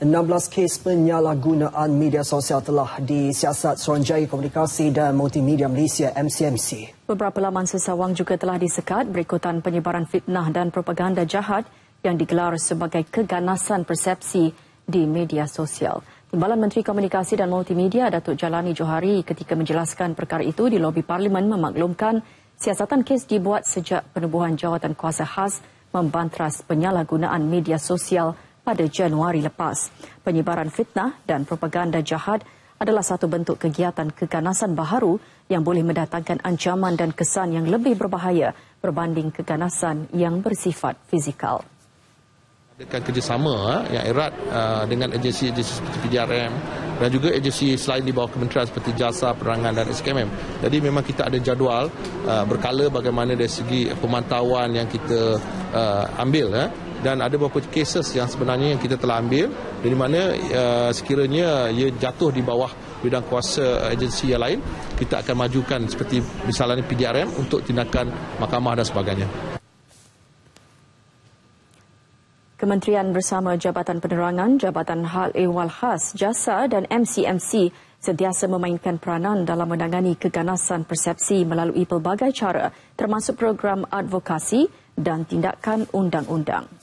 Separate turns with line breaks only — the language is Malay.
16 kes penyalahgunaan media sosial telah disiasat Suruhanjaya Komunikasi dan Multimedia Malaysia MCMC.
Beberapa laman sesawang juga telah disekat berikutan penyebaran fitnah dan propaganda jahat yang digelar sebagai keganasan persepsi di media sosial. Timbalan Menteri Komunikasi dan Multimedia Datuk Jalani Johari ketika menjelaskan perkara itu di lobi parlimen memaklumkan siasatan kes dibuat sejak penubuhan jawatan kuasa khas membantras penyalahgunaan media sosial pada Januari lepas. Penyebaran fitnah dan propaganda jahat adalah satu bentuk kegiatan keganasan baharu yang boleh mendatangkan ancaman dan kesan yang lebih berbahaya berbanding keganasan yang bersifat fizikal.
Adakan kerjasama ha, yang erat ha, dengan agensi-agensi seperti PDRM dan juga agensi selain di bawah kementerian seperti jasa, perangan dan SKMM. Jadi memang kita ada jadual ha, berkala bagaimana dari segi pemantauan yang kita ambil dan ada beberapa cases yang sebenarnya yang kita telah ambil di mana uh, sekiranya ia jatuh di bawah bidang kuasa uh, agensi yang lain kita akan majukan seperti misalnya PDRM untuk tindakan mahkamah dan sebagainya.
Kementerian bersama Jabatan Penerangan, Jabatan Hal Ehwal Khas, JASA dan MCMC sentiasa memainkan peranan dalam menangani keganasan persepsi melalui pelbagai cara termasuk program advokasi dan tindakan undang-undang.